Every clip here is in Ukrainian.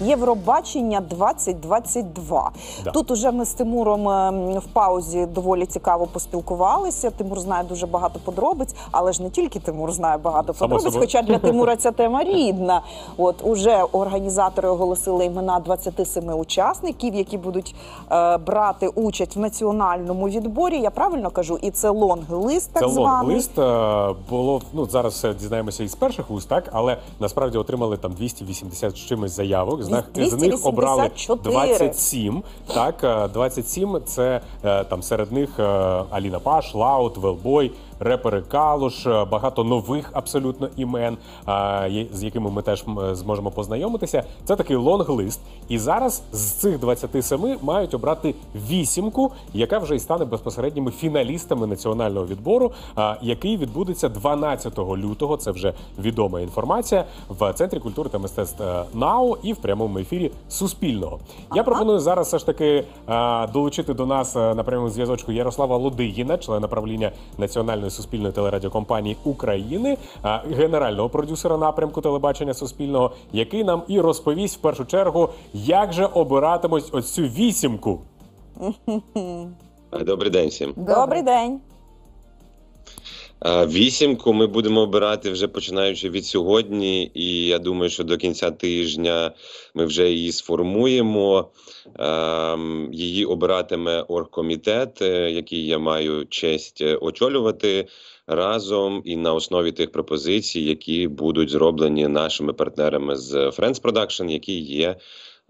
Євробачення 2022. Да. Тут уже ми з Тимуром е, в паузі доволі цікаво поспілкувалися. Тимур знає дуже багато подробиць, але ж не тільки Тимур знає багато Само подробиць, собі. хоча для Тимура ця тема рідна. От уже організатори оголосили імена 27 учасників, які будуть е, брати участь в національному відборі. Я правильно кажу, і це лонг-лист так це званий. лонг-лист е, було ну зараз е, дізнаємося із перших вуст, так але насправді отримали там 280 чимось заявок з них обрали 27. Так, 27 е, – це е, там серед них е, Аліна Паш, Лаут, Велбой, репери Калуш, багато нових абсолютно імен, з якими ми теж зможемо познайомитися. Це такий лонг-лист. І зараз з цих 27 мають обрати вісімку, яка вже й стане безпосередніми фіналістами національного відбору, який відбудеться 12 лютого. Це вже відома інформація в центрі культури та мистецтв НАУ і в прямому прямому ефірі Суспільного. Я пропоную зараз все ж таки а, долучити до нас е, на прямому зв'язочку Ярослава Лодигіна, члена правління національної суспільної телерадіокомпанії України, а, генерального продюсера напрямку телебачення Суспільного, який нам і розповість в першу чергу, як же обиратимуть оцю вісімку. Добрий день всім. Добрий день. Вісімку ми будемо обирати вже починаючи від сьогодні, і я думаю, що до кінця тижня ми вже її сформуємо. Її обиратиме оргкомітет, е, який я маю честь е, очолювати разом і на основі тих пропозицій, які будуть зроблені нашими партнерами з Friends Production, які є.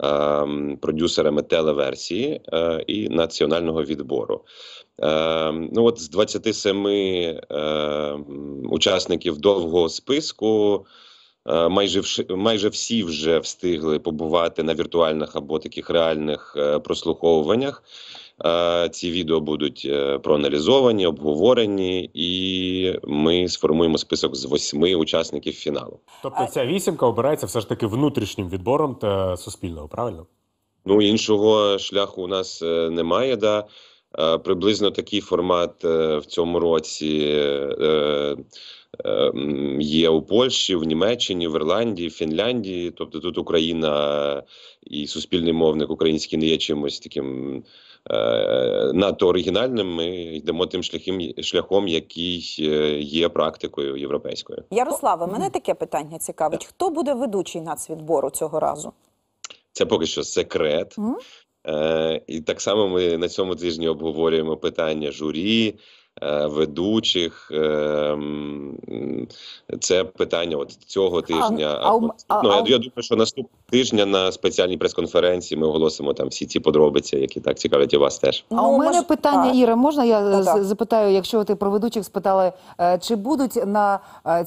Ем, продюсерами телеверсії е, і національного відбору. Ем, ну от з 27 ем, учасників довгого списку. Е, майже майже всі вже встигли побувати на віртуальних або таких реальних е, прослуховуваннях. Е, ці відео будуть е, проаналізовані, обговорені, і ми сформуємо список з восьми учасників фіналу. Тобто, ця вісімка обирається все ж таки внутрішнім відбором та суспільного, правильно? Ну іншого шляху у нас е, немає. Да приблизно такий формат в цьому році. Ем, є у Польщі, в Німеччині, в Ірландії, в Фінляндії. Тобто тут Україна і суспільний мовник український не є чимось таким е, надто оригінальним. Ми йдемо тим шляхом, шляхом, який е, є практикою європейською. Ярославе, мене таке питання цікавить. Хто буде ведучий нацвідбору цього разу? Це поки що секрет. Mm? І так само ми на цьому тижні обговорюємо питання журі. Е, ведучих. Е, це питання от цього тижня. А, ну, а, ну, я, я думаю, що наступного тижня на спеціальній прес-конференції ми оголосимо там всі ці подробиці, які так цікавлять і вас теж. А у ну, мене питання, Іра, можна я ну, запитаю, якщо ти про ведучих спитали, е, чи будуть на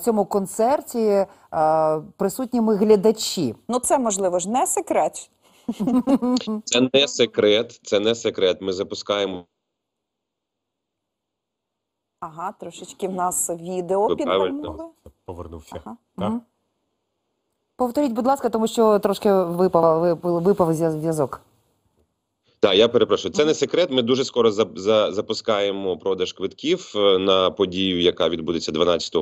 цьому концерті присутніми глядачі? Ну це можливо ж не секрет. Це не секрет. Це не секрет. Ми запускаємо. Ага, трошечки в нас відео підвернули. Повернувся. Ага. Так? Угу. Повторіть, будь ласка, тому що трошки випав випав зв'язок. Так, я перепрошую. Це не секрет. Ми дуже скоро за, за, запускаємо продаж квитків е, на подію, яка відбудеться 12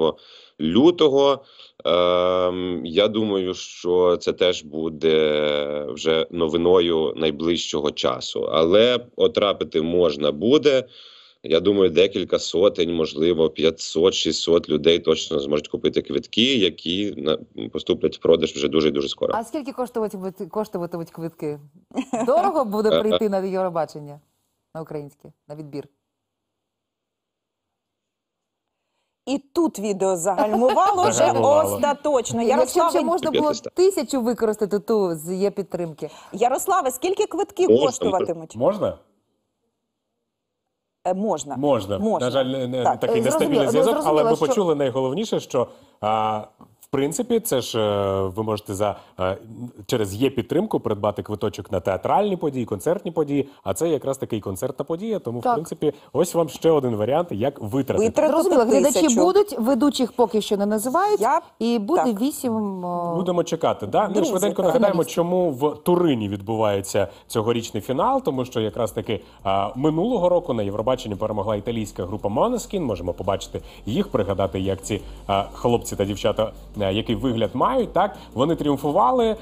лютого. Е, Я думаю, що це теж буде вже новиною найближчого часу, але отрапити можна буде. Я думаю, декілька сотень, можливо, 500-600 людей точно зможуть купити квитки, які поступлять в продаж вже дуже дуже скоро. А скільки коштуватимуть коштуватимуть квитки? Дорого буде прийти на Євробачення на українське на відбір. І тут відео загальмувало вже остаточно. Ярославе, Якщо можна було тисячу використати ту з є підтримки. Ярославе, скільки квитків коштуватимуть? Можна? Можна. Е, можна. Можна. На жаль, не, так. такий е, нестабільний зв'язок, ну, але ми що... почули найголовніше, що а, в принципі, це ж е, ви можете за е, через є підтримку придбати квиточок на театральні події, концертні події. А це якраз такий концертна подія. Тому, так. в принципі, ось вам ще один варіант, як витратити. Витратити Розуміло, глядачі тисячу. будуть, ведучих поки що не називають, Я... і буде вісім. Е, Будемо чекати. Да? Ми ну, швиденько нагадаємо, чому в Турині відбувається цьогорічний фінал, тому що якраз таки минулого року на Євробаченні перемогла італійська група Манескін. Можемо побачити їх, пригадати, як ці хлопці та дівчата. Е, який вигляд мають. Так вони тріумфували. Е,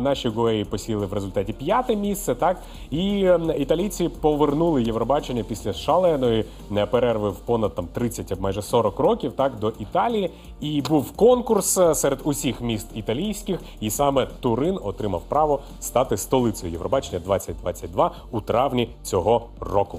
наші гої посіли в результаті п'яте місце. Так і італійці повернули Євробачення після шаленої е, перерви в понад там 30, майже 40 років. Так до Італії, і був конкурс серед усіх міст італійських, і саме Турин отримав право стати столицею Євробачення 2022 у травні цього року.